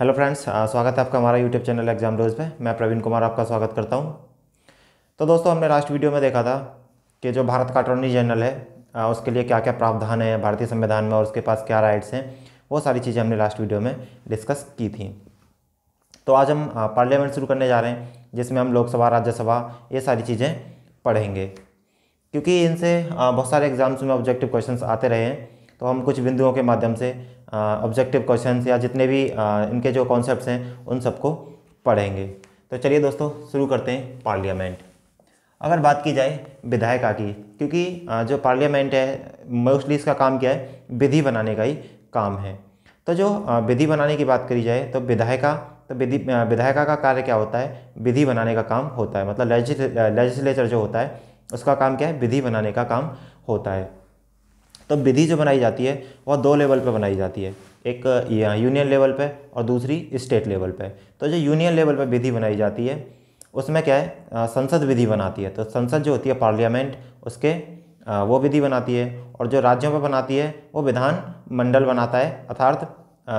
hello friends स्वागत है आपका हमारा यूट्यूब चैनल एग्जाम रोज़ पे मैं प्रवीण कुमार आपका स्वागत करता हूँ तो दोस्तों हमने लास्ट वीडियो में देखा था कि जो भारत का अटॉर्नी जनरल है उसके लिए क्या क्या प्रावधान है भारतीय संविधान में और उसके पास क्या राइट्स हैं वो सारी चीज़ें हमने लास्ट वीडियो में डिस्कस की थी तो आज हम पार्लियामेंट शुरू करने जा रहे हैं जिसमें हम लोकसभा राज्यसभा ये सारी चीज़ें पढ़ेंगे क्योंकि इनसे बहुत सारे एग्जाम्स में ऑब्जेक्टिव क्वेश्चन आते रहे हैं तो हम कुछ बिंदुओं के माध्यम से ऑब्जेक्टिव क्वेश्चन या जितने भी आ, इनके जो कॉन्सेप्ट हैं उन सबको पढ़ेंगे तो चलिए दोस्तों शुरू करते हैं पार्लियामेंट अगर बात की जाए विधायिका की क्योंकि आ, जो पार्लियामेंट है मोस्टली इसका काम क्या है विधि बनाने का ही काम है तो जो विधि बनाने की बात करी जाए तो विधायिका तो विधि विधायिका का कार्य क्या होता है विधि बनाने का काम होता है मतलब लेजिस्लेचर जो होता है उसका काम क्या है विधि बनाने का काम होता है तो विधि जो बनाई जाती है वह दो लेवल पर बनाई जाती है एक यूनियन लेवल पर और दूसरी स्टेट लेवल पर तो जो यूनियन लेवल पर विधि बनाई जाती है उसमें क्या है संसद विधि बनाती है तो संसद जो होती है पार्लियामेंट उसके वो विधि बनाती है और जो राज्यों पर बनाती है वो विधान मंडल बनाता है अर्थात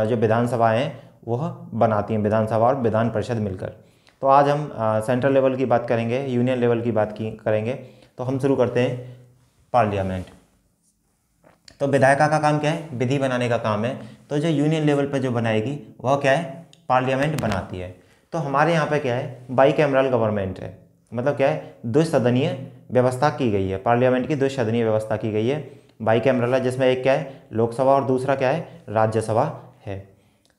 जो विधानसभाएँ हैं वह बनाती हैं विधानसभा और विधान परिषद मिलकर तो आज हम सेंट्रल लेवल की बात करेंगे यूनियन लेवल की बात की करेंगे तो हम शुरू करते हैं पार्लियामेंट तो विधायिका का काम क्या है विधि बनाने का काम है तो जो यूनियन लेवल पर जो बनाएगी वह क्या है पार्लियामेंट बनाती है तो हमारे यहाँ पर क्या है बाई कैमरल गवर्नमेंट है मतलब क्या है द्विसदनीय व्यवस्था की गई है पार्लियामेंट की द्विसदनीय व्यवस्था की गई है बाई कैमरल जिसमें एक क्या है लोकसभा और दूसरा क्या है राज्यसभा है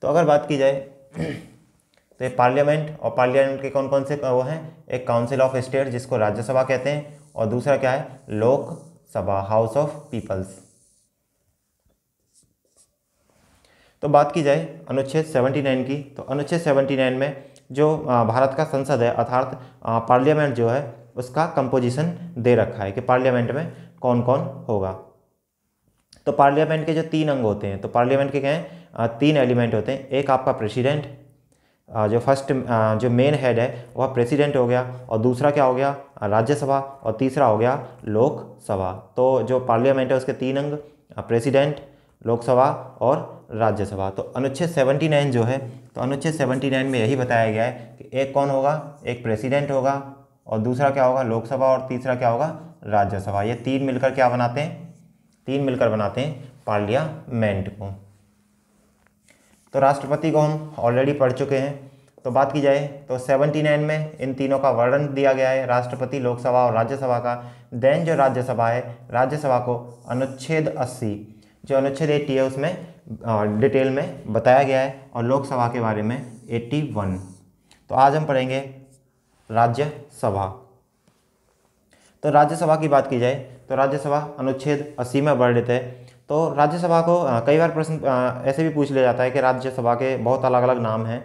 तो अगर बात की जाए तो ये पार्लियामेंट और पार्लियामेंट के कौन कौन से वो हैं एक काउंसिल ऑफ स्टेट जिसको राज्यसभा कहते हैं और दूसरा क्या है लोकसभा हाउस ऑफ पीपल्स तो बात की जाए अनुच्छेद 79 की तो अनुच्छेद 79 में जो भारत का संसद है अर्थात पार्लियामेंट जो है उसका कंपोजिशन दे रखा है कि पार्लियामेंट में कौन कौन होगा तो पार्लियामेंट के जो तीन अंग होते हैं तो पार्लियामेंट के क्या हैं तीन एलिमेंट होते हैं एक आपका प्रेसिडेंट जो फर्स्ट जो मेन हेड है वह प्रेसिडेंट हो गया और दूसरा क्या हो गया राज्यसभा और तीसरा हो गया लोकसभा तो जो पार्लियामेंट है उसके तीन अंग प्रेसिडेंट लोकसभा और राज्यसभा तो अनुच्छेद 79 जो है तो अनुच्छेद 79 में यही बताया गया है कि एक कौन होगा एक प्रेसिडेंट होगा और दूसरा क्या होगा लोकसभा और तीसरा क्या होगा राज्यसभा ये तीन मिलकर क्या बनाते हैं तीन मिलकर बनाते हैं पार्लियामेंट को तो राष्ट्रपति को हम ऑलरेडी पढ़ चुके हैं तो बात की जाए तो 79 में इन तीनों का वर्णन दिया गया है राष्ट्रपति लोकसभा और राज्यसभा का देन जो राज्यसभा है राज्यसभा को अनुच्छेद अस्सी जो अनुच्छेद एट्टी है उसमें डिटेल में बताया गया है और लोकसभा के बारे में एट्टी वन तो आज हम पढ़ेंगे राज्यसभा तो राज्यसभा की बात की जाए तो राज्यसभा अनुच्छेद अस्सी में बढ़ लेते हैं तो राज्यसभा को कई बार प्रश्न ऐसे भी पूछ लिया जाता है कि राज्यसभा के बहुत अलग अलग नाम हैं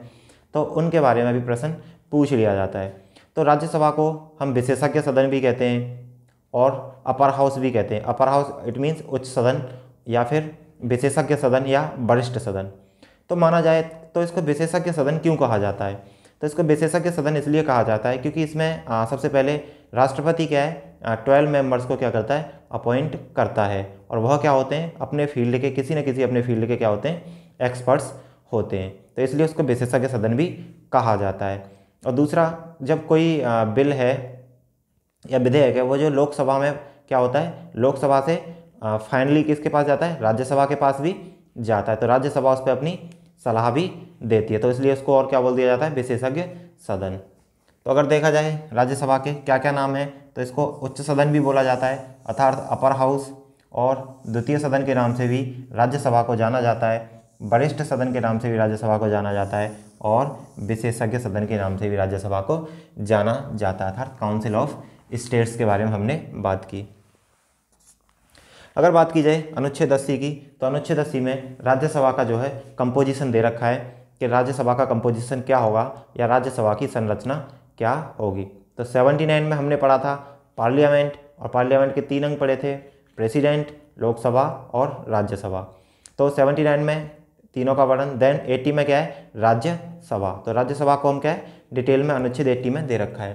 तो उनके बारे में भी प्रश्न पूछ लिया जाता है तो राज्यसभा को हम विशेषज्ञ सदन भी कहते हैं और अपर हाउस भी कहते हैं अपर हाउस इट मीन्स उच्च सदन या फिर विशेषज्ञ सदन या वरिष्ठ सदन तो माना जाए तो इसको विशेषज्ञ सदन क्यों कहा जाता है तो इसको विशेषज्ञ सदन इसलिए कहा जाता है क्योंकि इसमें आ, सबसे पहले राष्ट्रपति क्या है ट्वेल्व मेंबर्स को क्या करता है अपॉइंट करता है और वह क्या होते हैं अपने फील्ड के किसी न किसी अपने फील्ड के क्या होते हैं एक्सपर्ट्स होते हैं तो इसलिए उसको विशेषज्ञ सदन भी कहा जाता है और दूसरा जब कोई बिल है या विधेयक है वो जो लोकसभा में क्या होता है लोकसभा से फाइनली किसके पास जाता है राज्यसभा के पास भी जाता है तो राज्यसभा उस पर अपनी सलाह भी देती है तो इसलिए उसको और क्या बोल दिया जाता है विशेषज्ञ सदन तो अगर देखा जाए राज्यसभा के क्या क्या नाम है तो इसको उच्च सदन भी बोला जाता है अर्थात अपर हाउस और द्वितीय सदन के नाम से भी राज्यसभा को जाना जाता है वरिष्ठ सदन के नाम से भी राज्यसभा को जाना जाता है और विशेषज्ञ सदन के नाम से भी राज्यसभा को जाना जाता है अर्थात काउंसिल ऑफ स्टेट्स के बारे में हमने बात की अगर बात की जाए अनुच्छेद अस्सी की तो अनुच्छेद अस्सी में राज्यसभा का जो है कंपोजिशन दे रखा है कि राज्यसभा का कंपोजिशन क्या होगा या राज्यसभा की संरचना क्या होगी तो सेवनटी नाइन में हमने पढ़ा था पार्लियामेंट और पार्लियामेंट के तीन अंग पढ़े थे प्रेसिडेंट लोकसभा और राज्यसभा तो सेवेंटी नाइन में तीनों का वर्णन देन एट्टी में क्या है राज्यसभा तो राज्यसभा को हम क्या है डिटेल में अनुच्छेद एट्टी में दे रखा है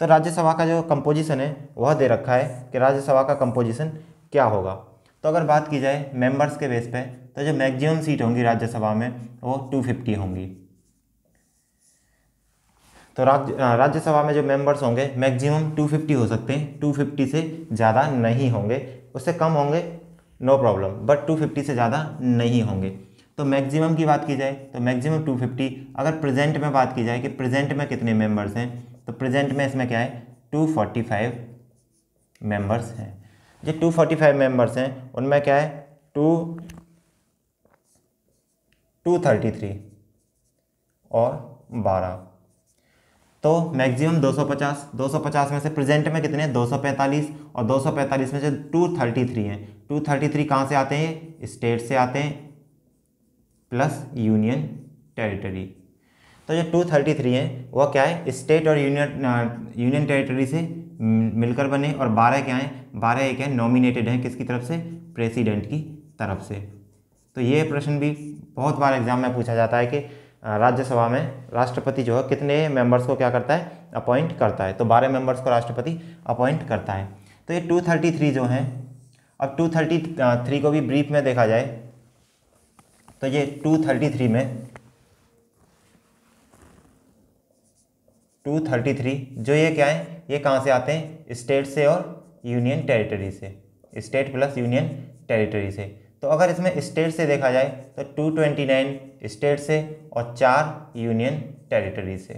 तो राज्यसभा का जो कंपोजिशन है वह दे रखा है कि राज्यसभा का कंपोजिशन क्या होगा तो अगर बात की जाए मेंबर्स के बेस पे तो जो मैक्सिमम सीट होंगी राज्यसभा में वो 250 होंगी तो राज्य राज्यसभा में जो मेंबर्स होंगे मैक्सिमम 250 हो सकते हैं 250 से ज़्यादा नहीं होंगे उससे कम होंगे नो प्रॉब्लम बट 250 से ज़्यादा नहीं होंगे तो मैक्सिमम की बात की जाए तो मैक्सिमम 250 अगर प्रेजेंट में बात की जाए कि प्रेजेंट में कितने मेंबर्स हैं तो प्रेजेंट में इसमें क्या है 245 मेंबर्स हैं जो टू फोर्टी फाइव मेम्बर्स हैं उनमें क्या है टू टू थर्टी थ्री और बारह तो मैक्सिमम 250 250 में से प्रेजेंट में कितने 245 और 245 में से 233 हैं 233 कहाँ से आते हैं स्टेट से आते हैं प्लस यूनियन टेरिटरी तो जो 233 हैं वह क्या है स्टेट और यूनियन यूनियन टेरिटरी से मिलकर बने और बारह क्या हैं बारह एक हैं नॉमिनेटेड हैं किसकी तरफ से प्रेसिडेंट की तरफ से तो ये प्रश्न भी बहुत बार एग्जाम में पूछा जाता है कि राज्यसभा में राष्ट्रपति जो है कितने मेंबर्स को क्या करता है अपॉइंट करता है तो बारह मेंबर्स को राष्ट्रपति अपॉइंट करता है तो ये टू थर्टी थ्री जो है अब टू थर्टी थ्री को भी ब्रीफ में देखा जाए तो ये टू थर्टी थ्री में टू थर्टी थ्री जो ये क्या है ये कहाँ से आते हैं स्टेट से और यूनियन टेरिटरी से स्टेट प्लस यूनियन टेरिटरी से तो अगर इसमें स्टेट से देखा जाए तो टू ट्वेंटी नाइन स्टेट से और चार यूनियन टेरिटरी से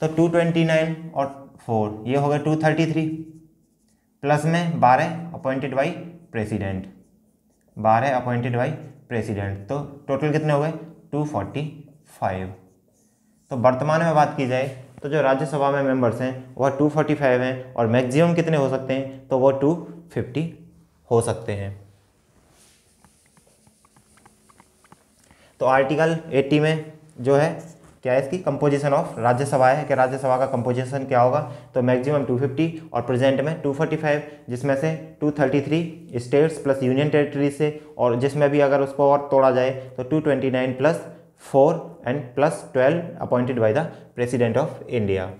तो टू ट्वेंटी नाइन और फोर ये हो गए टू थर्टी थ्री प्लस में बारह अपॉइंटेड बाई प्रेसिडेंट बारह अपॉइंटेड बाई प्रेसिडेंट तो टोटल कितने हो गए टू फोर्टी फाइव तो वर्तमान में बात की जाए तो जो राज्यसभा में मेंबर्स हैं वह 245 हैं और मैक्सिमम कितने हो सकते हैं तो वह 250 हो सकते हैं तो आर्टिकल 80 में जो है क्या है इसकी कंपोजिशन ऑफ राज्यसभा है कि राज्यसभा का कंपोजिशन क्या होगा तो मैक्सिमम 250 और प्रेजेंट में 245 जिसमें से 233 स्टेट्स प्लस यूनियन टेरिटरी से और जिसमें भी अगर उसको और तोड़ा जाए तो 229 plus four and plus 12 appointed by the president of India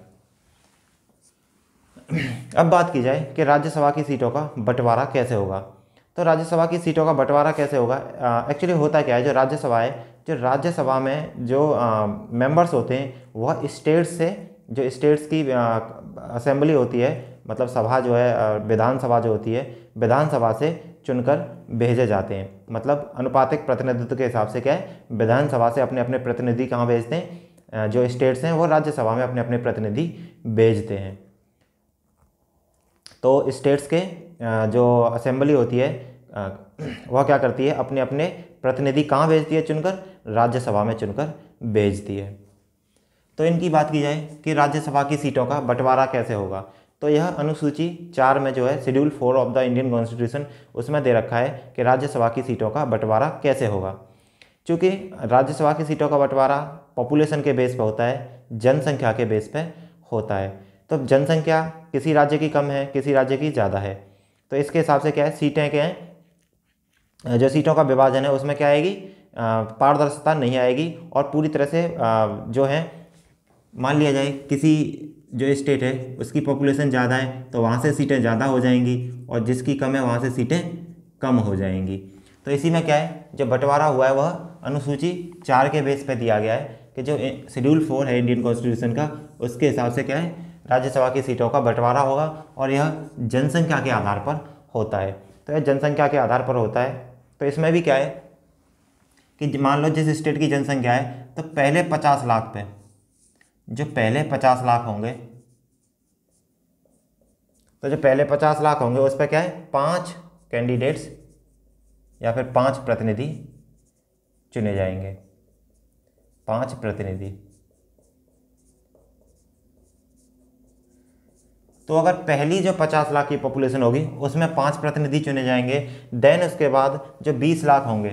अब बात की जाए कि राज्यसभा की सीटों का बंटवारा कैसे होगा तो राज्यसभा की सीटों का बंटवारा कैसे होगा एक्चुअली होता क्या है जो राज्यसभा है जो राज्यसभा में जो मेंबर्स होते हैं वह स्टेट्स से जो स्टेट्स की असेंबली होती है मतलब सभा जो है विधानसभा जो होती है विधानसभा से चुनकर भेजे जाते हैं मतलब अनुपातिक प्रतिनिधित्व के हिसाब से क्या है विधानसभा से अपने अपने प्रतिनिधि कहाँ भेजते हैं जो स्टेट्स हैं वो राज्यसभा में अपने अपने प्रतिनिधि भेजते हैं तो स्टेट्स के जो असेंबली होती है वह क्या करती है अपने अपने प्रतिनिधि कहाँ भेजती है चुनकर राज्यसभा में चुनकर भेजती है तो इनकी बात की जाए कि राज्यसभा की सीटों का बंटवारा कैसे होगा तो यह अनुसूची चार में जो है schedule four of the Indian constitution उसमें दे रखा है कि राज्यसभा की सीटों का बंटवारा कैसे होगा चूँकि राज्यसभा की सीटों का बंटवारा पॉपुलेशन के बेस पर होता है जनसंख्या के बेस पर होता है तो जनसंख्या किसी राज्य की कम है किसी राज्य की ज़्यादा है तो इसके हिसाब से क्या है सीटें क्या हैं जो सीटों का विभाजन है उसमें क्या आएगी पारदर्शिता नहीं आएगी और पूरी तरह से जो है मान लिया जाए किसी जो स्टेट है उसकी पॉपुलेशन ज़्यादा है तो वहाँ से सीटें ज़्यादा हो जाएंगी और जिसकी कम है वहाँ से सीटें कम हो जाएंगी तो इसी में क्या है जो बंटवारा हुआ है वह अनुसूची चार के बेस पर दिया गया है कि जो शेड्यूल फोर है इंडियन कॉन्स्टिट्यूशन का उसके हिसाब से क्या है राज्यसभा की सीटों का बंटवारा होगा और यह जनसंख्या के आधार पर होता है तो यह जनसंख्या के आधार पर होता है तो इसमें भी क्या है कि मान लो जिस स्टेट की जनसंख्या है तो पहले पचास लाख पे जो पहले पचास लाख होंगे तो जो पहले पचास लाख होंगे उस पर क्या है पाँच कैंडिडेट्स या फिर पाँच प्रतिनिधि चुने जाएंगे पाँच प्रतिनिधि तो अगर पहली जो 50 लाख की पॉपुलेशन होगी उसमें पाँच प्रतिनिधि चुने जाएंगे देन उसके बाद जो 20 लाख होंगे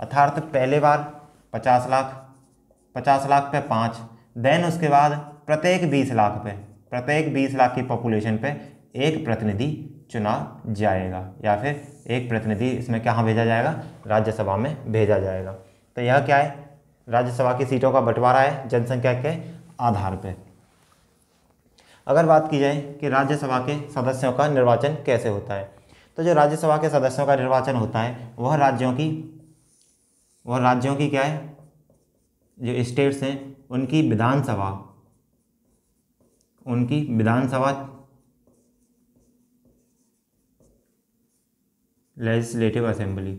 अर्थार्थ पहले बार 50 लाख 50 लाख पे पाँच देन उसके बाद प्रत्येक बीस लाख पे प्रत्येक बीस लाख की पॉपुलेशन पे एक प्रतिनिधि चुना जाएगा या फिर एक प्रतिनिधि इसमें कहाँ भेजा जाएगा राज्यसभा में भेजा जाएगा तो यह क्या है राज्यसभा की सीटों का बंटवारा है जनसंख्या के आधार पर अगर बात की जाए कि राज्यसभा के सदस्यों का निर्वाचन कैसे होता है तो जो राज्यसभा के सदस्यों का निर्वाचन होता है वह राज्यों की वह राज्यों की क्या है जो स्टेट्स हैं उनकी विधानसभा उनकी विधानसभा लेजिस्लेटिव असेंबली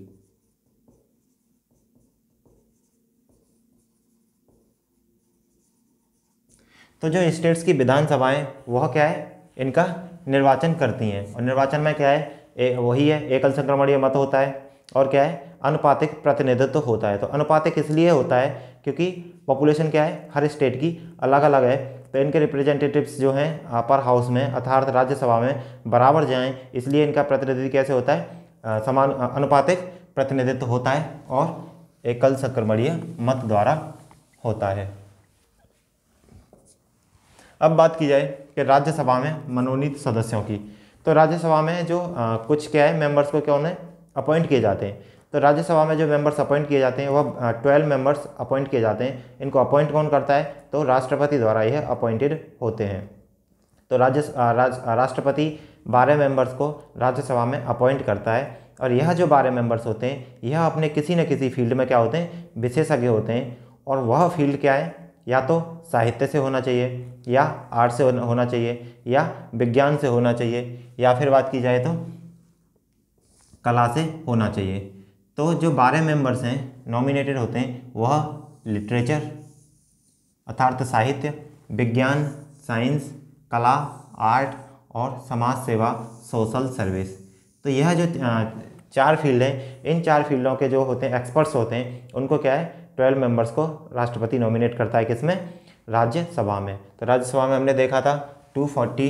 तो जो स्टेट्स की विधानसभाएं वह क्या है इनका निर्वाचन करती हैं और निर्वाचन में क्या है ए, वही है एकल संक्रमणीय मत होता है और क्या है अनुपातिक प्रतिनिधित्व होता है तो अनुपातिक इसलिए होता है क्योंकि पॉपुलेशन क्या है हर स्टेट की अलग अलग है तो इनके रिप्रेजेंटेटिव्स जो हैं अपर हाउस में अर्थात राज्यसभा में बराबर जाएं इसलिए इनका प्रतिनिधित्व कैसे होता है समान अनुपातिक प्रतिनिधित्व होता है और एकल संक्रमणीय मत द्वारा होता है अब बात की जाए कि राज्यसभा में मनोनीत सदस्यों की तो राज्यसभा में जो आ, कुछ क्या है मेंबर्स को क्या उन्हें अपॉइंट किए जाते हैं तो राज्यसभा में जो मेंबर्स अपॉइंट किए जाते हैं वह ट्वेल्व मेंबर्स अपॉइंट किए जाते हैं इनको अपॉइंट कौन करता है तो राष्ट्रपति द्वारा यह अपॉइंटेड होते हैं तो राज्य राज, राष्ट्रपति बारह मेंबर्स को राज्यसभा में अपॉइंट करता है और यह जो बारह मेंबर्स होते हैं यह अपने किसी न किसी फील्ड में क्या होते हैं विशेषज्ञ होते हैं और वह फील्ड क्या है या तो साहित्य से होना चाहिए या आर्ट से होना चाहिए या विज्ञान से होना चाहिए या फिर बात की जाए तो कला से होना चाहिए तो जो बारह मेंबर्स हैं नॉमिनेटेड होते हैं वह लिटरेचर अर्थार्थ साहित्य विज्ञान साइंस कला आर्ट और समाज सेवा सोशल सर्विस तो यह जो चार फील्ड हैं इन चार फील्डों के जो होते हैं एक्सपर्ट्स होते हैं उनको क्या है ट्वेल्व मेंबर्स को राष्ट्रपति नॉमिनेट करता है किसमें राज्यसभा में तो राज्यसभा में हमने देखा था टू फोर्टी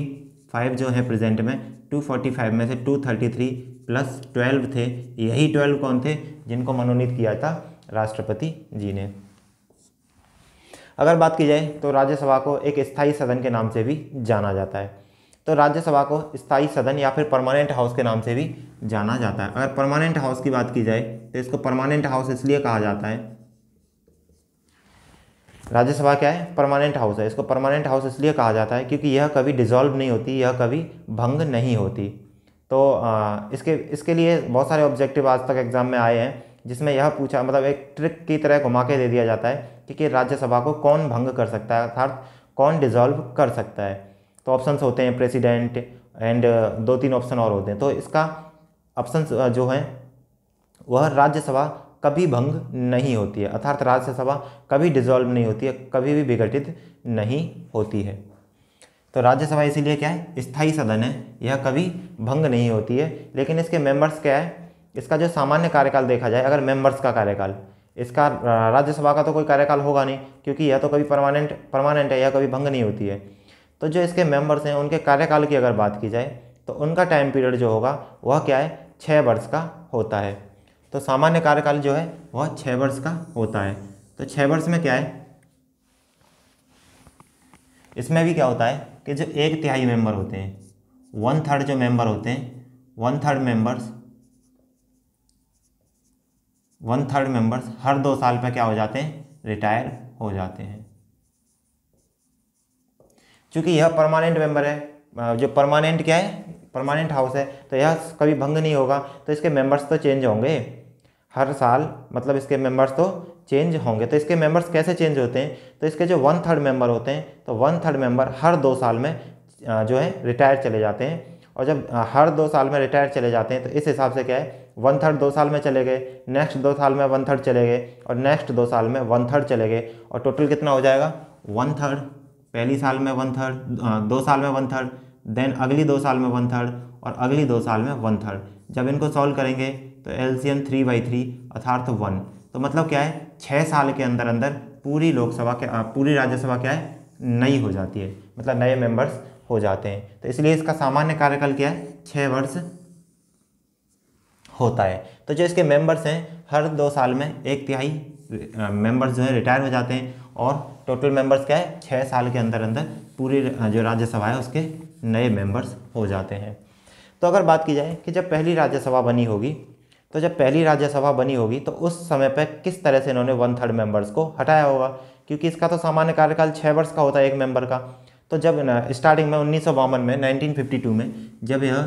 फाइव जो है प्रेजेंट में टू फोर्टी फाइव में से two thirty three plus twelve थे यही ट्वेल्व कौन थे जिनको मनोनीत किया था राष्ट्रपति जी ने अगर बात की जाए तो राज्यसभा को एक स्थायी सदन के नाम से भी जाना जाता है तो राज्यसभा को स्थायी सदन या फिर परमानेंट हाउस के नाम से भी जाना जाता है अगर परमानेंट हाउस की बात की जाए तो इसको परमानेंट हाउस इसलिए कहा जाता है राज्यसभा क्या है परमानेंट हाउस है इसको परमानेंट हाउस इसलिए कहा जाता है क्योंकि यह कभी डिज़ोल्व नहीं होती यह कभी भंग नहीं होती तो आ, इसके इसके लिए बहुत सारे ऑब्जेक्टिव आज तक एग्जाम में आए हैं जिसमें यह पूछा मतलब एक ट्रिक की तरह घुमा के दे दिया जाता है कि, कि राज्यसभा को कौन भंग कर सकता है अर्थात कौन डिज़ोल्व कर सकता है तो ऑप्शंस होते हैं प्रेसिडेंट एंड दो तीन ऑप्शन और होते हैं तो इसका ऑप्शन जो हैं वह राज्यसभा कभी भंग नहीं होती है अर्थात राज्यसभा कभी डिजॉल्व नहीं होती है कभी भी विघटित नहीं होती है तो राज्यसभा इसीलिए क्या है स्थायी सदन है यह कभी भंग नहीं होती है लेकिन इसके मेंबर्स क्या है इसका जो सामान्य कार्यकाल देखा जाए अगर मेंबर्स का कार्यकाल इसका राज्यसभा का तो कोई कार्यकाल होगा नहीं क्योंकि यह तो कभी परमानेंट परमानेंट है यह कभी भंग नहीं होती है तो जो इसके मेंबर्स हैं उनके कार्यकाल की अगर बात की जाए तो उनका टाइम पीरियड जो होगा वह क्या है छः वर्ष का होता है तो सामान्य कार्यकाल जो है वह छः वर्ष का होता है तो छः वर्ष में क्या है इसमें भी क्या होता है कि जो एक तिहाई मेंबर होते हैं वन थर्ड जो मेंबर होते हैं one third members one third members हर दो साल पर क्या हो जाते हैं रिटायर हो जाते हैं क्योंकि यह परमानेंट मेंबर है जो परमानेंट क्या है परमानेंट हाउस है तो यह कभी भंग नहीं होगा तो इसके मेंबर्स तो चेंज होंगे हर साल मतलब इसके मेंबर्स तो चेंज होंगे तो इसके मेंबर्स कैसे चेंज होते हैं तो इसके जो वन थर्ड मेंबर होते हैं तो वन थर्ड मेंबर हर दो साल में जो है रिटायर चले जाते हैं और जब हर दो साल में रिटायर चले जाते हैं तो इस हिसाब से क्या है वन थर्ड दो साल में चले गए नेक्स्ट दो साल में वन थर्ड चले गए और नेक्स्ट दो साल में वन थर्ड चले गए और टोटल कितना हो जाएगा वन थर्ड पहली साल में वन थर्ड दो साल में वन थर्ड देन अगली दो साल में वन थर्ड और अगली दो साल में वन थर्ड जब इनको सॉल्व करेंगे तो एलसीएम थ्री बाई थ्री अर्थार्थ वन तो मतलब क्या है छः साल के अंदर अंदर पूरी लोकसभा के पूरी राज्यसभा क्या है नई हो जाती है मतलब नए मेंबर्स हो जाते हैं तो इसलिए इसका सामान्य कार्यकाल क्या है छः वर्ष होता है तो जो इसके मेंबर्स हैं हर दो साल में एक तिहाई मेंबर्स जो है रिटायर हो जाते हैं और टोटल मेंबर्स क्या है छः साल के अंदर अंदर पूरी जो राज्यसभा है उसके नए मेंबर्स हो जाते हैं तो अगर बात की जाए कि जब पहली राज्यसभा बनी होगी तो जब पहली राज्यसभा बनी होगी तो उस समय पर किस तरह से इन्होंने वन थर्ड मेंबर्स को हटाया होगा क्योंकि इसका तो सामान्य कार्यकाल छः वर्ष का होता है एक मेंबर का तो जब स्टार्टिंग में उन्नीस में टू में जब यह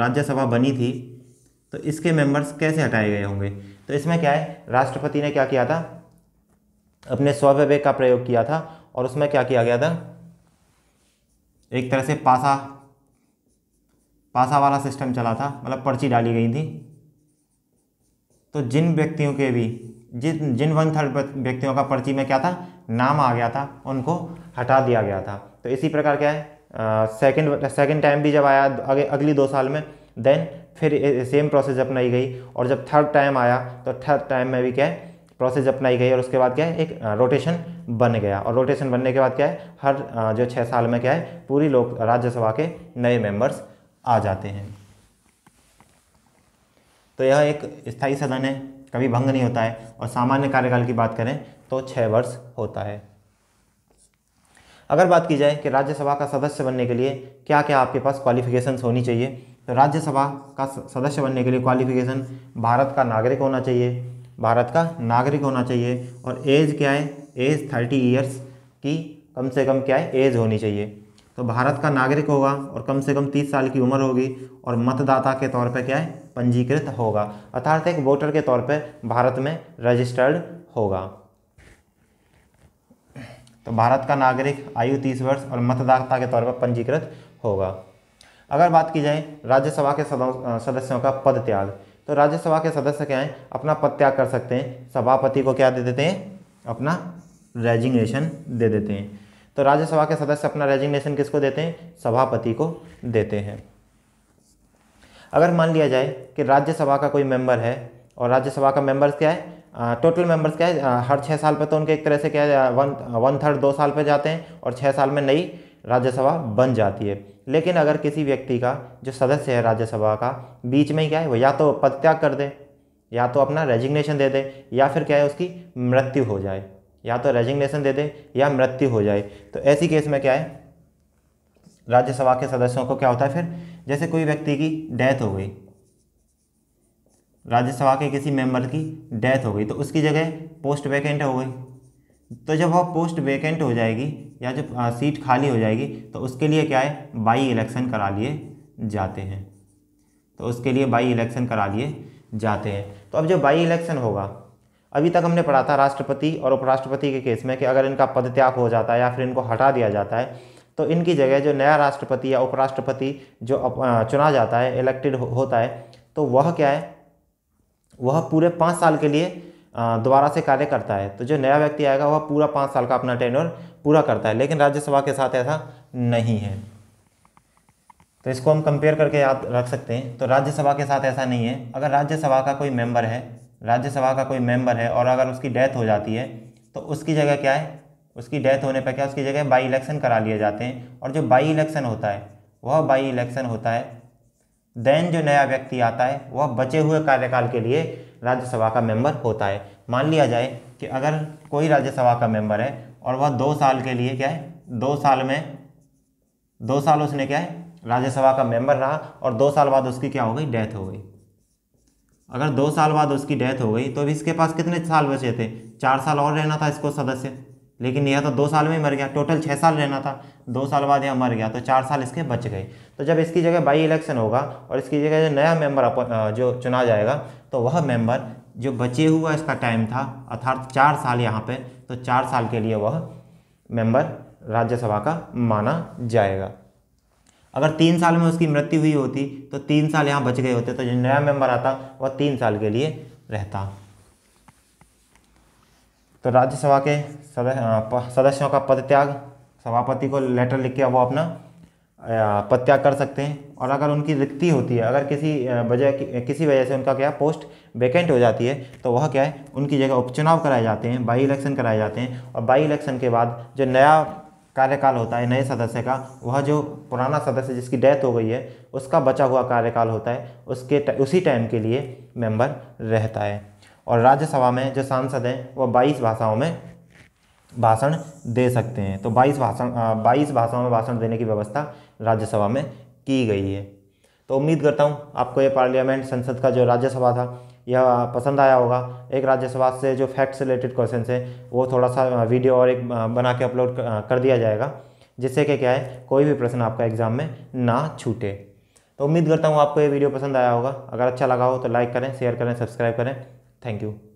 राज्यसभा बनी थी तो इसके मेंबर्स कैसे हटाए गए होंगे तो इसमें क्या है राष्ट्रपति ने क्या किया था अपने स्वविवेक का प्रयोग किया था और उसमें क्या किया गया था एक तरह से पासा पासा वाला सिस्टम चला था मतलब पर्ची डाली गई थी तो जिन व्यक्तियों के भी जिन जिन वन थर्ड व्यक्तियों का पर्ची में क्या था नाम आ गया था उनको हटा दिया गया था तो इसी प्रकार क्या है सेकंड सेकंड टाइम भी जब आया अगे अगली दो साल में देन फिर सेम प्रोसेस अपनाई गई और जब थर्ड टाइम आया तो थर्ड टाइम में भी क्या है प्रोसेस अपनाई गई और उसके बाद क्या है एक रोटेशन बन गया और रोटेशन बनने के बाद क्या है हर जो छः साल में क्या है पूरी लोक राज्यसभा के नए मेंबर्स आ जाते हैं तो यह एक स्थायी सदन है कभी भंग नहीं होता है और सामान्य कार्यकाल की बात करें तो छः वर्ष होता है अगर बात की जाए कि राज्यसभा का सदस्य बनने के लिए क्या क्या आपके पास क्वालिफिकेशंस होनी चाहिए तो राज्यसभा का सदस्य बनने के लिए क्वालिफिकेशन भारत का नागरिक होना चाहिए भारत का नागरिक होना चाहिए और एज क्या है एज थर्टी ईयर्स की कम से कम क्या है एज होनी चाहिए तो भारत का नागरिक होगा और कम से कम तीस साल की उम्र होगी और मतदाता के तौर पर क्या है पंजीकृत होगा अर्थात एक वोटर के तौर पर भारत में रजिस्टर्ड होगा तो भारत का नागरिक आयु तीस वर्ष और मतदाता के तौर पर पंजीकृत होगा अगर बात की जाए राज्यसभा के सदस्यों का पद त्याग तो राज्यसभा के सदस्य क्या हैं अपना पद त्याग कर सकते हैं सभापति को क्या दे देते हैं अपना रेजिग्नेशन दे देते हैं तो राज्यसभा के सदस्य अपना रेजिग्नेशन किसको देते हैं सभापति को देते हैं अगर मान लिया जाए कि राज्यसभा का कोई मेंबर है और राज्यसभा का मेंबर्स क्या है आ, टोटल मेंबर्स क्या है आ, हर छः साल पर तो उनके एक तरह से क्या है वन वन थर्ड दो साल पर जाते हैं और छः साल में नई राज्यसभा बन जाती है लेकिन अगर किसी व्यक्ति का जो सदस्य है राज्यसभा का बीच में ही क्या है वो या तो पदत्याग कर दे या तो अपना रेजिग्नेशन दे दे या फिर क्या है उसकी मृत्यु हो जाए या तो रेजिग्नेशन दे दे या मृत्यु हो जाए तो ऐसी केस में क्या है राज्यसभा के सदस्यों को क्या होता है फिर जैसे कोई व्यक्ति की डेथ हो गई राज्यसभा के किसी मेंबर की डेथ हो गई तो उसकी जगह पोस्ट वैकेंट हो गई तो जब वह पोस्ट वैकेंट हो जाएगी या जब सीट खाली हो जाएगी तो उसके लिए क्या है बाई इलेक्शन करा लिए जाते हैं तो उसके लिए बाई इलेक्शन करा लिए जाते हैं तो अब जो बाई इलेक्शन होगा अभी तक हमने पढ़ा था राष्ट्रपति और उपराष्ट्रपति के केस में कि अगर इनका पदत्याग हो जाता है या फिर इनको हटा दिया जाता है तो इनकी जगह जो नया राष्ट्रपति या उपराष्ट्रपति जो चुना जाता है इलेक्टेड होता है तो वह क्या है वह पूरे पाँच साल के लिए दोबारा से कार्य करता है तो जो नया व्यक्ति आएगा वह पूरा पाँच साल का अपना टेनर पूरा करता है लेकिन राज्यसभा के साथ ऐसा नहीं है तो इसको हम कंपेयर करके याद रख सकते हैं तो राज्यसभा के साथ ऐसा नहीं है अगर राज्यसभा का कोई मेंबर है राज्यसभा का कोई मेंबर है और अगर उसकी डेथ हो जाती है तो उसकी जगह क्या है उसकी डेथ होने पर क्या उसकी जगह बाई इलेक्शन करा लिए जाते हैं और जो बाई इलेक्शन होता है वह बाई इलेक्शन होता है देन जो नया व्यक्ति आता है वह बचे हुए कार्यकाल के लिए राज्यसभा का मेंबर होता है मान लिया जाए कि अगर कोई राज्यसभा का मेंबर है और वह दो साल के लिए क्या है दो साल में दो साल उसने क्या है राज्यसभा का मेंबर रहा और दो साल बाद उसकी क्या हो गई डेथ हो गई अगर दो साल बाद उसकी डेथ हो गई तो अभी इसके पास कितने साल बचे थे चार साल और रहना था इसको सदस्य लेकिन यह तो दो साल में ही मर गया टोटल छः साल रहना था दो साल बाद यह मर गया तो चार साल इसके बच गए तो जब इसकी जगह बाई इलेक्शन होगा और इसकी जगह जो नया मेंबर जो चुना जाएगा तो वह मेंबर जो बचे हुआ इसका टाइम था अर्थात चार साल यहाँ पे तो चार साल के लिए वह मेंबर राज्यसभा का माना जाएगा अगर तीन साल में उसकी मृत्यु हुई होती तो तीन साल यहाँ बच गए होते तो जो नया मेंबर आता वह तीन साल के लिए रहता तो राज्यसभा के सदस्यों का पदत्याग सभापति को लेटर लिख के वो अपना पदत्याग कर सकते हैं और अगर उनकी रिक्ति होती है अगर किसी वजह किसी वजह से उनका क्या पोस्ट वैकेंट हो जाती है तो वह क्या है उनकी जगह उपचुनाव कराए जाते हैं बाई इलेक्शन कराए जाते हैं और बाई इलेक्शन के बाद जो नया कार्यकाल होता है नए सदस्य का वह जो पुराना सदस्य जिसकी डेथ हो गई है उसका बचा हुआ कार्यकाल होता है उसके उसी टाइम के लिए मेंबर रहता है और राज्यसभा में जो सांसद हैं वह बाईस भाषाओं में भाषण दे सकते हैं तो बाईस भाषण बाईस भाषाओं में भाषण देने की व्यवस्था राज्यसभा में की गई है तो उम्मीद करता हूँ आपको ये पार्लियामेंट संसद का जो राज्यसभा था यह पसंद आया होगा एक राज्यसभा से जो फैक्ट से रिलेटेड क्वेश्चन है वो थोड़ा सा वीडियो और एक बना के अपलोड कर दिया जाएगा जिससे कि क्या है कोई भी प्रश्न आपका एग्ज़ाम में ना छूटे तो उम्मीद करता हूँ आपको ये वीडियो पसंद आया होगा अगर अच्छा लगा हो तो लाइक करें शेयर करें सब्सक्राइब करें थैंक यू